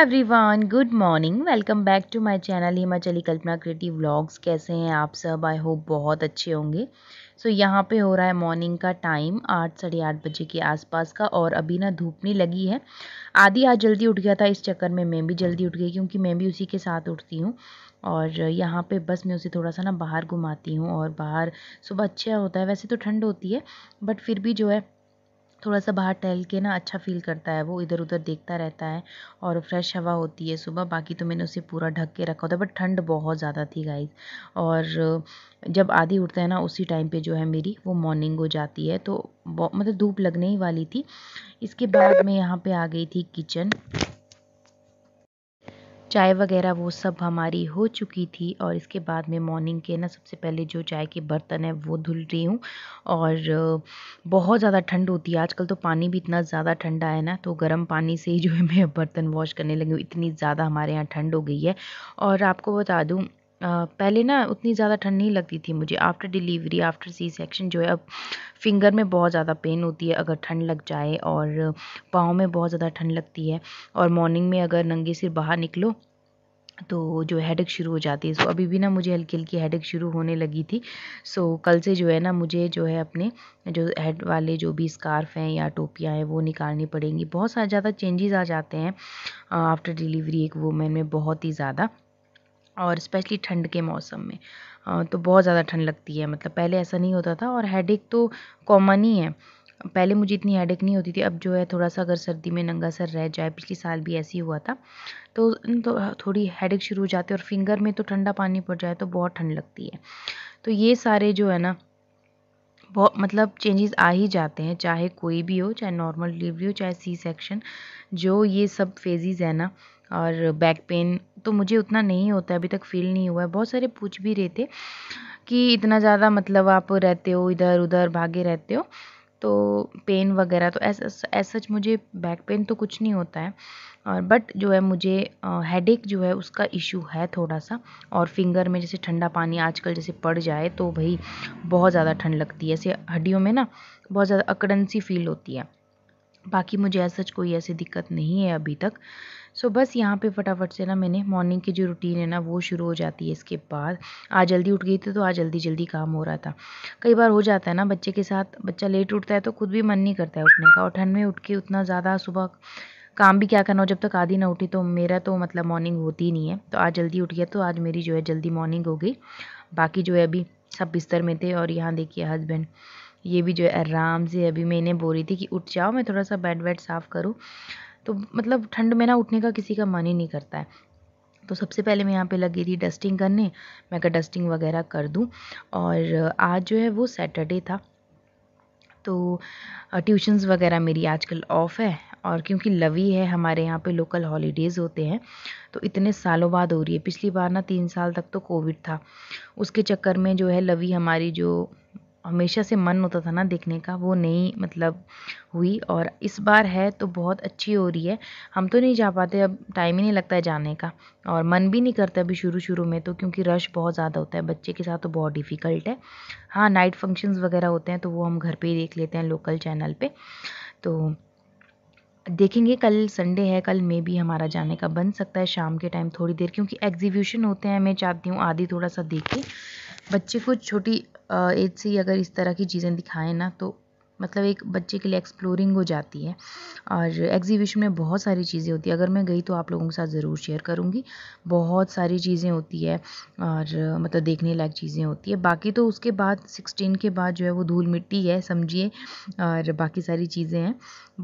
everyone good morning welcome back to my channel Himachali Kalpana creative vlogs कैसे हैं आप सब आई होप बहुत अच्छे होंगे सो so, यहाँ पे हो रहा है मॉर्निंग का टाइम आठ साढ़े आठ बजे के आसपास का और अभी ना धूप नहीं लगी है आधी आज जल्दी उठ गया था इस चक्कर में मैं भी जल्दी उठ गई क्योंकि मैं भी उसी के साथ उठती हूँ और यहाँ पे बस मैं उसे थोड़ा सा ना बाहर घुमाती हूँ और बाहर सुबह अच्छा होता है वैसे तो ठंड होती है बट फिर भी जो है थोड़ा सा बाहर टहल के ना अच्छा फ़ील करता है वो इधर उधर देखता रहता है और फ्रेश हवा होती है सुबह बाकी तो मैंने उसे पूरा ढक के रखा होता है बट ठंड बहुत ज़्यादा थी गाइस और जब आधी उठता है ना उसी टाइम पे जो है मेरी वो मॉर्निंग हो जाती है तो मतलब धूप लगने ही वाली थी इसके बाद मैं यहाँ पर आ गई थी किचन चाय वगैरह वो सब हमारी हो चुकी थी और इसके बाद में मॉर्निंग के ना सबसे पहले जो चाय के बर्तन है वो धुल रही हूँ और बहुत ज़्यादा ठंड होती है आजकल तो पानी भी इतना ज़्यादा ठंडा है ना तो गर्म पानी से ही जो है मैं बर्तन वॉश करने लगी हूँ इतनी ज़्यादा हमारे यहाँ ठंड हो गई है और आपको बता दूँ पहले ना उतनी ज़्यादा ठंड नहीं लगती थी मुझे after delivery after C section जो है अब फिंगर में बहुत ज़्यादा पेन होती है अगर ठंड लग जाए और पाँव में बहुत ज़्यादा ठंड लगती है और मॉर्निंग में अगर नंगे सिर बाहर निकलो तो जो हैडक शुरू हो जाती है सो अभी भी ना मुझे हल्की हल्की हैडक शुरू होने लगी थी सो कल से जो है ना मुझे जो है अपने जो हेड वाले जो भी स्कार्फ हैं या टोपियाँ हैं वो निकालनी पड़ेंगी बहुत सारे ज़्यादा चेंजेस आ जाते हैं आफ्टर डिलीवरी एक वूमेन में बहुत ही ज़्यादा और स्पेशली ठंड के मौसम में तो बहुत ज़्यादा ठंड लगती है मतलब पहले ऐसा नहीं होता था और हेडेक तो कॉमन ही है पहले मुझे इतनी हेडेक नहीं होती थी अब जो है थोड़ा सा अगर सर्दी में नंगा सर रह जाए पिछले साल भी ऐसे ही हुआ था तो, तो थोड़ी हेडेक शुरू हो जाती है और फिंगर में तो ठंडा पानी पड़ जाए तो बहुत ठंड लगती है तो ये सारे जो है ना बहुत मतलब चेंजेस आ ही जाते हैं चाहे कोई भी हो चाहे नॉर्मल डिलीवरी हो चाहे सी सेक्शन जो ये सब फेजिज है ना और बैक पेन तो मुझे उतना नहीं होता है अभी तक फील नहीं हुआ है बहुत सारे पूछ भी रहे थे कि इतना ज़्यादा मतलब आप रहते हो इधर उधर भागे रहते हो तो पेन वगैरह तो ऐसा सच मुझे बैक पेन तो कुछ नहीं होता है और बट जो है मुझे हेडेक जो है उसका इशू है थोड़ा सा और फिंगर में जैसे ठंडा पानी आजकल जैसे पड़ जाए तो भाई बहुत ज़्यादा ठंड लगती है ऐसे हड्डियों में ना बहुत ज़्यादा अकड़न सी फील होती है बाकी मुझे ऐसा कोई ऐसी दिक्कत नहीं है अभी तक सो बस यहाँ पे फटाफट से ना मैंने मॉर्निंग की जो रूटीन है ना वो शुरू हो जाती है इसके बाद आज जल्दी उठ गई थी तो आज जल्दी जल्दी काम हो रहा था कई बार हो जाता है ना बच्चे के साथ बच्चा लेट उठता है तो खुद भी मन नहीं करता है उठने का और ठंड में उठ के उतना ज़्यादा सुबह काम भी क्या करना हो जब तक आधी ना उठी तो मेरा तो मतलब मॉर्निंग होती नहीं है तो आज जल्दी उठ गया तो आज मेरी जो है जल्दी मॉर्निंग हो गई बाकी जो है अभी सब बिस्तर में थे और यहाँ देखिए हस्बैंड ये भी जो है आराम से अभी मैंने इन्हें बोल रही थी कि उठ जाओ मैं थोड़ा सा बेड वेड साफ़ करूँ तो मतलब ठंड में ना उठने का किसी का मन ही नहीं करता है तो सबसे पहले मैं यहाँ पे लगी थी डस्टिंग करने मैं क्या डस्टिंग वगैरह कर दूँ और आज जो है वो सैटरडे था तो ट्यूशन्स वगैरह मेरी आजकल ऑफ़ है और क्योंकि लवी है हमारे यहाँ पे लोकल हॉलीडेज़ होते हैं तो इतने सालों बाद हो रही है पिछली बार ना तीन साल तक तो कोविड था उसके चक्कर में जो है लवी हमारी जो हमेशा से मन होता था ना देखने का वो नहीं मतलब हुई और इस बार है तो बहुत अच्छी हो रही है हम तो नहीं जा पाते अब टाइम ही नहीं लगता है जाने का और मन भी नहीं करता अभी शुरू शुरू में तो क्योंकि रश बहुत ज़्यादा होता है बच्चे के साथ तो बहुत डिफ़िकल्ट है हाँ नाइट फंक्शंस वगैरह होते हैं तो वो हम घर पर ही देख लेते हैं लोकल चैनल पर तो देखेंगे कल संडे है कल मे भी हमारा जाने का बन सकता है शाम के टाइम थोड़ी देर क्योंकि एग्जीब्यूशन होते हैं मैं चाहती हूँ आधी थोड़ा सा देख के बच्चे को छोटी एज से ही अगर इस तरह की चीज़ें दिखाएँ ना तो मतलब एक बच्चे के लिए एक्सप्लोरिंग हो जाती है और एग्जीबिशन में बहुत सारी चीज़ें होती है अगर मैं गई तो आप लोगों के साथ ज़रूर शेयर करूँगी बहुत सारी चीज़ें होती है और मतलब देखने लायक चीज़ें होती है बाकी तो उसके बाद सिक्सटीन के बाद जो है वो धूल मिट्टी है समझिए और बाकी सारी चीज़ें हैं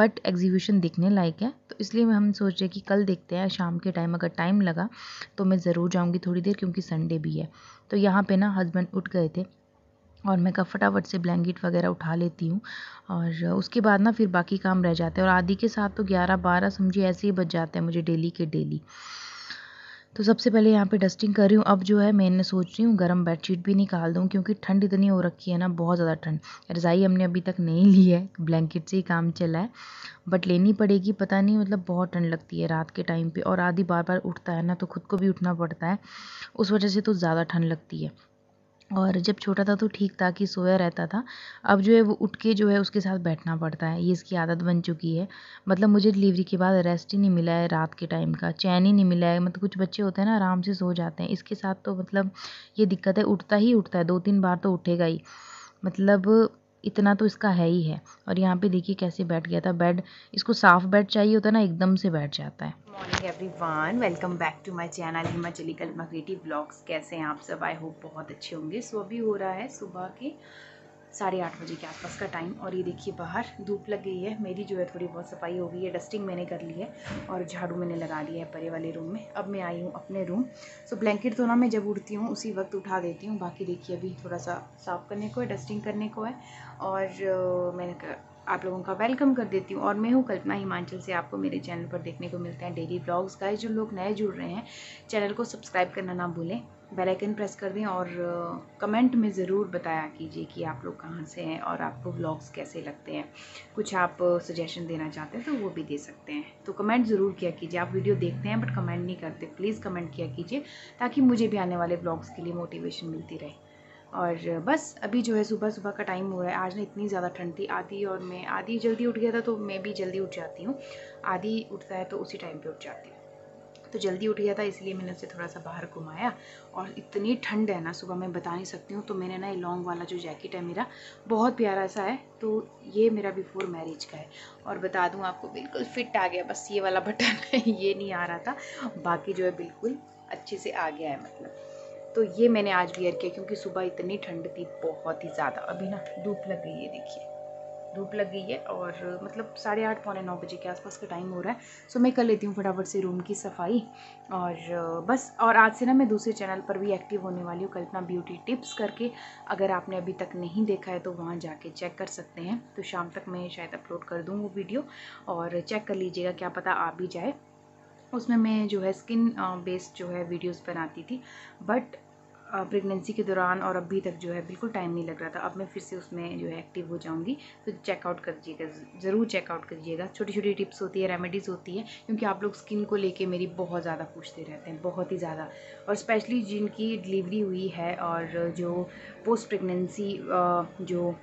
बट एग्जीबिशन देखने लायक है तो इसलिए हम सोच रहे कि कल देखते हैं शाम के टाइम अगर टाइम लगा तो मैं ज़रूर जाऊँगी थोड़ी देर क्योंकि संडे भी है तो यहाँ पर ना हस्बैंड उठ गए थे और मैं फटाफट से ब्लैंकेट वगैरह उठा लेती हूँ और उसके बाद ना फिर बाकी काम रह जाते हैं और आदि के साथ तो ग्यारह बारह समझिए ऐसे ही बच जाते हैं मुझे डेली के डेली तो सबसे पहले यहाँ पे डस्टिंग कर रही हूँ अब जो है मैंने सोच रही हूँ गर्म बेडशीट भी निकाल दूँ क्योंकि ठंड इतनी हो रखी है ना बहुत ज़्यादा ठंड रज़ाई हमने अभी तक नहीं ली है ब्लैंकेट से ही काम चला है बट लेनी पड़ेगी पता नहीं मतलब बहुत ठंड लगती है रात के टाइम पर और आधी बार बार उठता है ना तो खुद को भी उठना पड़ता है उस वजह से तो ज़्यादा ठंड लगती है और जब छोटा था तो ठीक था कि सोया रहता था अब जो है वो उठ के जो है उसके साथ बैठना पड़ता है ये इसकी आदत बन चुकी है मतलब मुझे डिलीवरी के बाद रेस्ट ही नहीं मिला है रात के टाइम का चैन ही नहीं मिला है मतलब कुछ बच्चे होते हैं ना आराम से सो जाते हैं इसके साथ तो मतलब ये दिक्कत है उठता ही उठता है दो तीन बार तो उठेगा ही मतलब इतना तो इसका है ही है और यहाँ पे देखिए कैसे बैठ गया था बेड इसको साफ बेड चाहिए होता है ना एकदम से बैठ जाता है morning everyone welcome back to my channel Himachali कल क्रिएटिव ब्लॉग्स कैसे हैं आप सब आई होप बहुत अच्छे होंगे सो अभी हो रहा है सुबह के साढ़े आठ बजे के आसपास का टाइम और ये देखिए बाहर धूप लग गई है मेरी जो है थोड़ी बहुत सफाई हो गई है डस्टिंग मैंने कर ली है और झाड़ू मैंने लगा लिया है परे वाले रूम में अब मैं आई हूँ अपने रूम सो ब्लैंकेट तो ना मैं जब उठती हूँ उसी वक्त उठा देती हूँ बाकी देखिए अभी थोड़ा सा साफ़ करने को है डस्टिंग करने को है और मैंने कर... आप लोगों का वेलकम कर देती हूँ और मैं हूँ कल्पना हिमाचल से आपको मेरे चैनल पर देखने को मिलते हैं डेली ब्लॉग्स का जो लोग नए जुड़ रहे हैं चैनल को सब्सक्राइब करना ना भूलें बेल आइकन प्रेस कर दें और कमेंट में ज़रूर बताया कीजिए कि आप लोग कहाँ से हैं और आपको व्लॉग्स कैसे लगते हैं कुछ आप सजेशन देना चाहते हैं तो वो भी दे सकते हैं तो कमेंट ज़रूर किया कीजिए आप वीडियो देखते हैं बट कमेंट नहीं करते प्लीज़ कमेंट किया कीजिए ताकि मुझे भी आने वाले ब्लॉग्स के लिए मोटिवेशन मिलती रहे और बस अभी जो है सुबह सुबह का टाइम हो रहा है आज ना इतनी ज़्यादा ठंड थी आधी और मैं आधी जल्दी उठ गया था तो मैं भी जल्दी उठ जाती हूँ आधी उठता है तो उसी टाइम पर उठ जाती हूँ तो जल्दी उठ गया था इसलिए मैंने उसे थोड़ा सा बाहर घुमाया और इतनी ठंड है ना सुबह मैं बता नहीं सकती हूँ तो मैंने ना ये लॉन्ग वाला जो जैकेट है मेरा बहुत प्यारा सा है तो ये मेरा बिफोर मैरिज का है और बता दूँ आपको बिल्कुल फिट आ गया बस ये वाला बटन ये नहीं आ रहा था बाकी जो है बिल्कुल अच्छे से आ गया है मतलब तो ये मैंने आज वियर किया क्योंकि सुबह इतनी ठंड थी बहुत ही ज़्यादा अभी ना धूप लग गई है देखिए धूप लग गई है और मतलब साढ़े आठ पौने नौ बजे के आसपास का टाइम हो रहा है सो मैं कर लेती हूँ फटाफट से रूम की सफाई और बस और आज से ना मैं दूसरे चैनल पर भी एक्टिव होने वाली हूँ कल्पना ब्यूटी टिप्स करके अगर आपने अभी तक नहीं देखा है तो वहाँ जाके चेक कर सकते हैं तो शाम तक मैं शायद अपलोड कर दूँ वो वीडियो और चेक कर लीजिएगा क्या पता आ भी जाए उसमें मैं जो है स्किन बेस्ड जो है वीडियोस बनाती थी बट प्रेगनेंसी के दौरान और अभी तक जो है बिल्कुल टाइम नहीं लग रहा था अब मैं फिर से उसमें जो है एक्टिव हो जाऊँगी तो चेकआउट कर दीजिएगा ज़रूर चेकआउट करिएगा छोटी छोटी टिप्स होती है रेमेडीज़ होती है क्योंकि आप लोग स्किन को लेके मेरी बहुत ज़्यादा पूछते रहते हैं बहुत ही ज़्यादा और स्पेशली जिनकी डिलीवरी हुई है और जो पोस्ट प्रेगनेंसी जो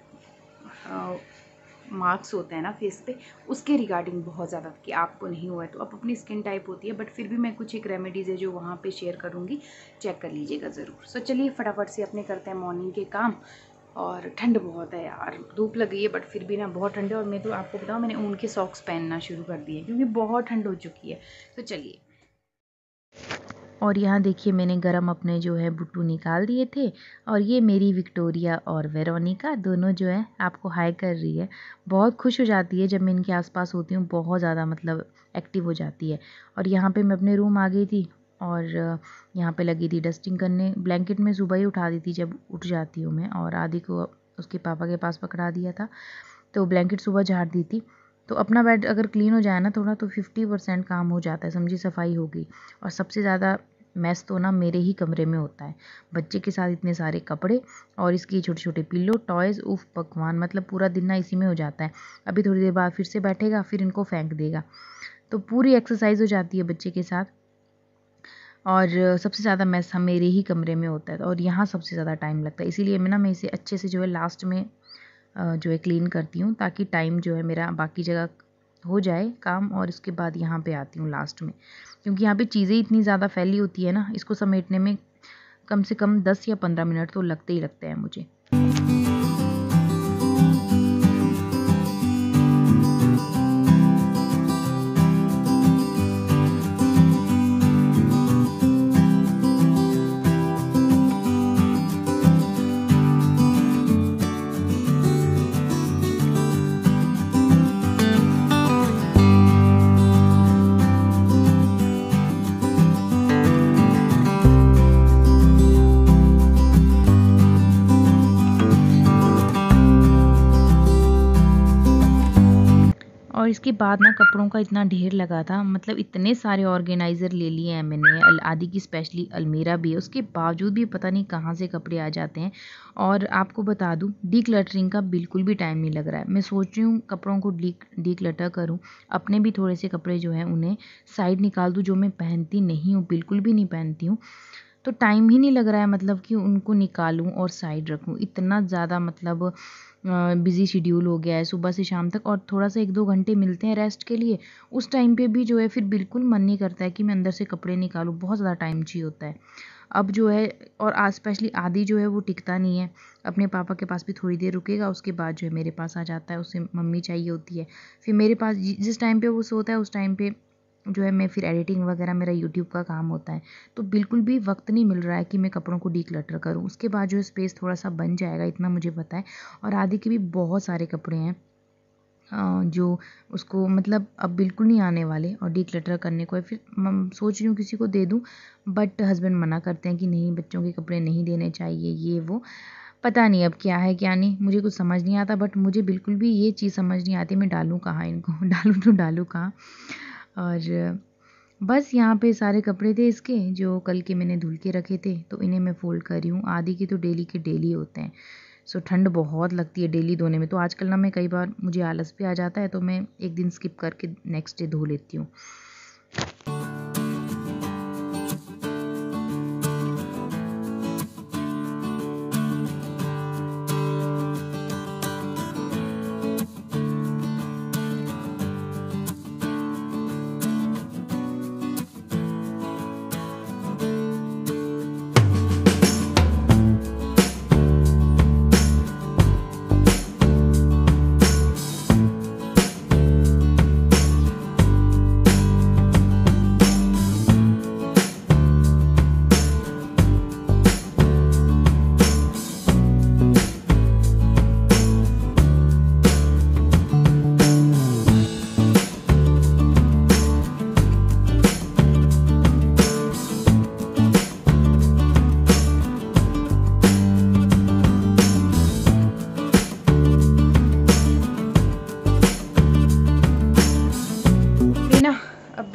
मार्क्स होते हैं ना फेस पे उसके रिगार्डिंग बहुत ज़्यादा कि आपको नहीं हुआ है तो अब अपनी स्किन टाइप होती है बट फिर भी मैं कुछ एक रेमेडीज़ है जो वहाँ पे शेयर करूँगी चेक कर लीजिएगा ज़रूर सो चलिए फटाफट से अपने करते हैं मॉर्निंग के काम और ठंड बहुत है यार धूप लग गई है बट फिर भी ना बहुत ठंड है और मैं तो आपको बताऊँ मैंने ऊन के सॉक्स पहनना शुरू कर दिए क्योंकि बहुत ठंड हो चुकी है तो चलिए और यहाँ देखिए मैंने गरम अपने जो है बुटू निकाल दिए थे और ये मेरी विक्टोरिया और वेरोनिका दोनों जो है आपको हाई कर रही है बहुत खुश हो जाती है जब मैं इनके आसपास होती हूँ बहुत ज़्यादा मतलब एक्टिव हो जाती है और यहाँ पे मैं अपने रूम आ गई थी और यहाँ पे लगी थी डस्टिंग करने ब्लैंकेट में सुबह ही उठा दी थी जब उठ जाती हूँ मैं और आदि को उसके पापा के पास पकड़ा दिया था तो ब्लैंकेट सुबह झाड़ दी थी तो अपना बेड अगर क्लीन हो जाए ना थोड़ा तो फिफ्टी परसेंट काम हो जाता है समझिए सफाई हो गई और सबसे ज़्यादा मैस तो ना मेरे ही कमरे में होता है बच्चे के साथ इतने सारे कपड़े और इसके छोटे छोटे पिल्लो टॉयज़ उफ पकवान मतलब पूरा दिन ना इसी में हो जाता है अभी थोड़ी देर बाद फिर से बैठेगा फिर इनको फेंक देगा तो पूरी एक्सरसाइज हो जाती है बच्चे के साथ और सबसे ज़्यादा मैस हम मेरे ही कमरे में होता है और यहाँ सबसे ज़्यादा टाइम लगता है इसीलिए मैं ना मैं इसे अच्छे से जो है लास्ट में जो है क्लीन करती हूँ ताकि टाइम जो है मेरा बाकी जगह हो जाए काम और इसके बाद यहाँ पे आती हूँ लास्ट में क्योंकि यहाँ पे चीज़ें इतनी ज़्यादा फैली होती है ना इसको समेटने में कम से कम दस या पंद्रह मिनट तो लगते ही लगते हैं मुझे और इसके बाद ना कपड़ों का इतना ढेर लगा था मतलब इतने सारे ऑर्गेनाइज़र ले लिए हैं मैंने आदि की स्पेशली अलमीरा भी है उसके बावजूद भी पता नहीं कहाँ से कपड़े आ जाते हैं और आपको बता दूँ डी क्लटरिंग का बिल्कुल भी टाइम नहीं लग रहा है मैं सोच रही हूँ कपड़ों को डी डी क्लटर करूँ अपने भी थोड़े से कपड़े जो हैं उन्हें साइड निकाल दूँ जो मैं पहनती नहीं हूँ बिल्कुल भी नहीं पहनती हूँ तो टाइम ही नहीं लग रहा है मतलब कि उनको निकालूँ और साइड रखूँ इतना ज़्यादा मतलब बिज़ी शेड्यूल हो गया है सुबह से शाम तक और थोड़ा सा एक दो घंटे मिलते हैं रेस्ट के लिए उस टाइम पे भी जो है फिर बिल्कुल मन नहीं करता है कि मैं अंदर से कपड़े निकालूँ बहुत ज़्यादा टाइम चाहिए होता है अब जो है और स्पेशली आदि जो है वो टिकता नहीं है अपने पापा के पास भी थोड़ी देर रुकेगा उसके बाद जो है मेरे पास आ जाता है उसे मम्मी चाहिए होती है फिर मेरे पास जिस टाइम पर वो सोता है उस टाइम पर जो है मैं फिर एडिटिंग वगैरह मेरा यूट्यूब का काम होता है तो बिल्कुल भी वक्त नहीं मिल रहा है कि मैं कपड़ों को डिक्लटर करूँ उसके बाद जो है स्पेस थोड़ा सा बन जाएगा इतना मुझे पता है और आदि के भी बहुत सारे कपड़े हैं जो उसको मतलब अब बिल्कुल नहीं आने वाले और क्लटर करने को है फिर सोच रही हूँ किसी को दे दूँ बट हस्बैंड मना करते हैं कि नहीं बच्चों के कपड़े नहीं देने चाहिए ये वो पता नहीं अब क्या है क्या नहीं मुझे कुछ समझ नहीं आता बट मुझे बिल्कुल भी ये चीज़ समझ नहीं आती मैं डालूँ कहाँ इनको डालूँ तो डालूँ कहाँ और बस यहाँ पे सारे कपड़े थे इसके जो कल के मैंने धुल के रखे थे तो इन्हें मैं फ़ोल्ड कर रही हूँ आदि तो के तो डेली के डेली होते हैं सो ठंड बहुत लगती है डेली धोने में तो आजकल ना मैं कई बार मुझे आलस भी आ जाता है तो मैं एक दिन स्किप करके नेक्स्ट डे धो लेती हूँ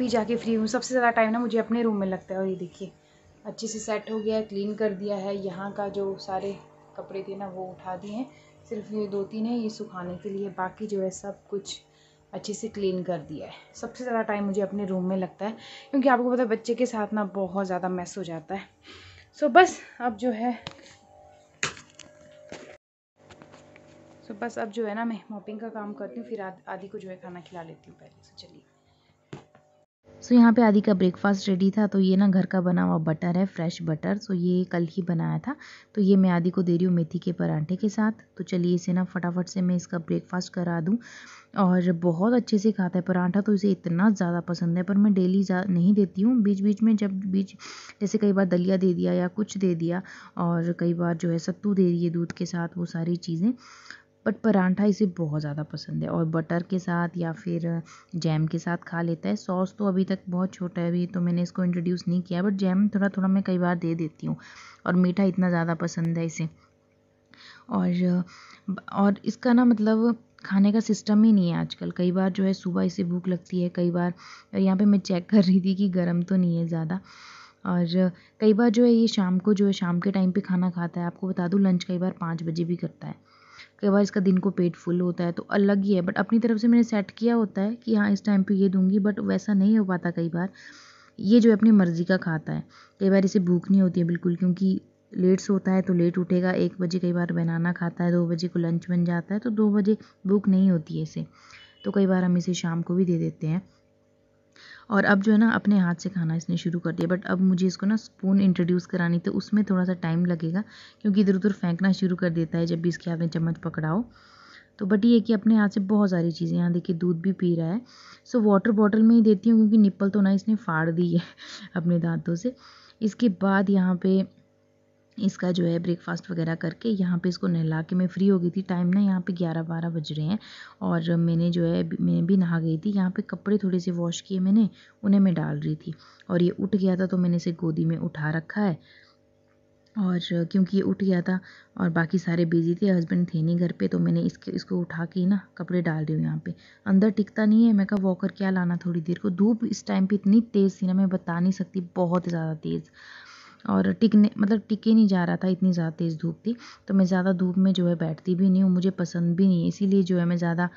अभी जाके फ्री हूँ सबसे ज़्यादा टाइम ना मुझे अपने रूम में लगता है और ये देखिए अच्छे से सेट हो गया है क्लीन कर दिया है यहाँ का जो सारे कपड़े थे ना वो उठा दिए हैं सिर्फ ये दो तीन है ये सुखाने के लिए बाकी जो है सब कुछ अच्छे से क्लीन कर दिया है सबसे ज़्यादा टाइम मुझे अपने रूम में लगता है क्योंकि आपको पता है बच्चे के साथ ना बहुत ज़्यादा मैस हो जाता है सो बस अब जो है सो बस अब जो है ना मैं मॉपिंग का काम करती हूँ फिर आदि को जो है खाना खिला लेती हूँ पहले से चलिए सो so, यहाँ पे आदि का ब्रेकफास्ट रेडी था तो ये ना घर का बना हुआ बटर है फ्रेश बटर सो so, ये कल ही बनाया था तो ये मैं आदि को दे रही हूँ मेथी के परांठे के साथ तो चलिए इसे ना फटाफट से मैं इसका ब्रेकफास्ट करा दूँ और बहुत अच्छे से खाता है परांठा तो इसे इतना ज़्यादा पसंद है पर मैं डेली नहीं देती हूँ बीच बीच में जब बीच जैसे कई बार दलिया दे दिया या कुछ दे दिया और कई बार जो है सत्तू दे दिए दूध के साथ वो सारी चीज़ें बट परांठा इसे बहुत ज़्यादा पसंद है और बटर के साथ या फिर जैम के साथ खा लेता है सॉस तो अभी तक बहुत छोटा है अभी तो मैंने इसको इंट्रोड्यूस नहीं किया बट जैम थोड़ा थोड़ा मैं कई बार दे देती हूँ और मीठा इतना ज़्यादा पसंद है इसे और और इसका ना मतलब खाने का सिस्टम ही नहीं है आजकल कई बार जो है सुबह इसे भूख लगती है कई बार यहाँ पे मैं चेक कर रही थी कि गर्म तो नहीं है ज़्यादा और कई बार जो है ये शाम को जो है शाम के टाइम पे खाना खाता है आपको बता दूँ लंच कई बार पाँच बजे भी करता है कई बार इसका दिन को पेट फुल होता है तो अलग ही है बट अपनी तरफ से मैंने सेट किया होता है कि हाँ इस टाइम पे ये दूंगी बट वैसा नहीं हो पाता कई बार ये जो अपनी मर्ज़ी का खाता है कई बार इसे भूख नहीं होती है बिल्कुल क्योंकि लेट सोता है तो लेट उठेगा एक बजे कई बार बनाना खाता है दो बजे को लंच बन जाता है तो दो बजे भूख नहीं होती है इसे तो कई बार हम इसे शाम को भी दे देते हैं और अब जो है ना अपने हाथ से खाना इसने शुरू कर दिया बट अब मुझे इसको ना स्पून इंट्रोड्यूस करानी तो उसमें थोड़ा सा टाइम लगेगा क्योंकि इधर उधर फेंकना शुरू कर देता है जब भी इसके हाथ में चम्मच पकड़ाओ तो बट ये कि अपने हाथ से बहुत सारी चीज़ें यहाँ देखिए दूध भी पी रहा है सो वाटर बॉटल में ही देती हूँ क्योंकि निप्पल तो ना इसने फाड़ दी है अपने दांतों से इसके बाद यहाँ पर इसका जो है ब्रेकफास्ट वगैरह करके यहाँ पे इसको नहला के मैं फ्री हो गई थी टाइम ना यहाँ पे ग्यारह बारह बज रहे हैं और मैंने जो है मैं भी नहा गई थी यहाँ पे कपड़े थोड़े से वॉश किए मैंने उन्हें मैं डाल रही थी और ये उठ गया था तो मैंने इसे गोदी में उठा रखा है और क्योंकि ये उठ गया था और बाकी सारे बिजी थे हस्बैंड थे नहीं घर पे तो मैंने इसके इसको उठा के ना कपड़े डाल रही हूँ यहाँ पे अंदर टिकता नहीं है मैं कहा वॉकर क्या लाना थोड़ी देर को धूप इस टाइम पे इतनी तेज़ थी ना मैं बता नहीं सकती बहुत ज़्यादा तेज़ और टिकने मतलब टिके नहीं जा रहा था इतनी ज़्यादा तेज़ धूप थी तो मैं ज़्यादा धूप में जो है बैठती भी नहीं हूँ मुझे पसंद भी नहीं है इसीलिए जो है मैं ज़्यादा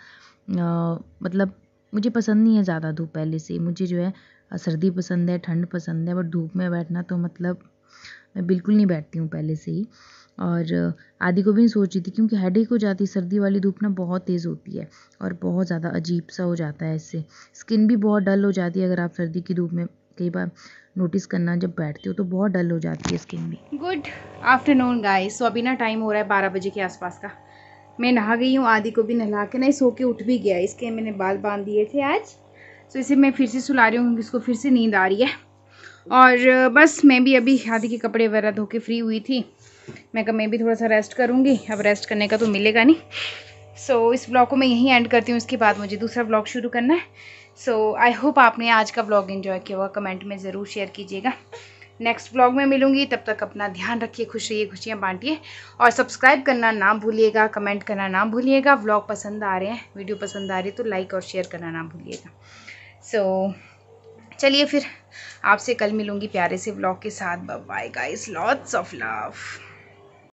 मतलब मुझे पसंद नहीं है ज़्यादा धूप पहले से मुझे जो है सर्दी पसंद है ठंड पसंद है बट धूप में बैठना तो मतलब मैं बिल्कुल नहीं बैठती हूँ पहले से ही और आदि को भी नहीं सोच रही थी क्योंकि एक हो जाती सर्दी वाली धूप ना बहुत तेज़ होती है और बहुत ज़्यादा अजीब सा हो जाता है इससे स्किन भी बहुत डल हो जाती है अगर आप सर्दी की धूप में कई बार नोटिस करना जब बैठती हो तो बहुत डल हो जाती है स्किन भी गुड आफ्टरनून गाइस सो अभी ना टाइम हो रहा है बारह बजे के आसपास का मैं नहा गई हूँ आदि को भी नहला के नहीं सो के उठ भी गया इसके मैंने बाल बांध दिए थे आज सो so, इसे मैं फिर से सुला रही हूँ क्योंकि इसको फिर से नींद आ रही है और बस मैं भी अभी आदि के कपड़े वगैरह धो के फ्री हुई थी मैं कहा मैं भी थोड़ा सा रेस्ट करूँगी अब रेस्ट करने का तो मिलेगा नहीं सो so, इस ब्लॉग को मैं यहीं एंड करती हूँ इसके बाद मुझे दूसरा ब्लॉग शुरू करना है सो आई होप आपने आज का ब्लॉग इन्जॉय किया होगा कमेंट में ज़रूर शेयर कीजिएगा नेक्स्ट ब्लॉग में मिलूंगी तब तक अपना ध्यान रखिए खुश रहिए खुशियाँ बांटिए और सब्सक्राइब करना ना भूलिएगा कमेंट करना ना भूलिएगा ब्लॉग पसंद आ रहे हैं वीडियो पसंद आ रही है तो लाइक और शेयर करना ना भूलिएगा सो so, चलिए फिर आपसे कल मिलूंगी प्यारे से ब्लॉग के साथ bye guys lots of love